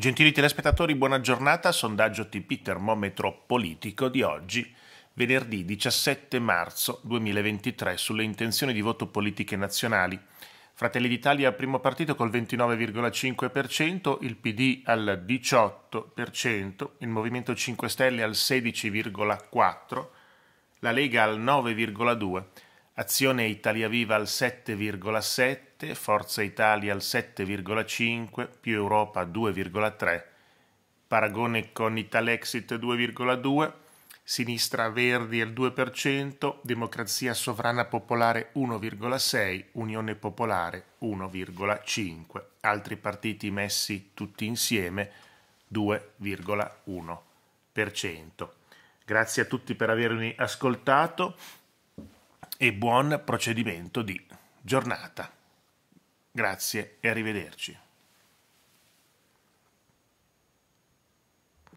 Gentili telespettatori, buona giornata. Sondaggio TP termometro politico di oggi, venerdì 17 marzo 2023, sulle intenzioni di voto politiche nazionali. Fratelli d'Italia al primo partito col 29,5%, il PD al 18%, il Movimento 5 Stelle al 16,4%, la Lega al 9,2%, Azione Italia Viva al 7,7%, 7, Forza Italia al 7,5, più Europa 2,3, paragone con Italexit 2,2, Sinistra Verdi al 2%, Democrazia Sovrana Popolare 1,6, Unione Popolare 1,5, altri partiti messi tutti insieme 2,1%. Grazie a tutti per avermi ascoltato e buon procedimento di giornata. Grazie e arrivederci.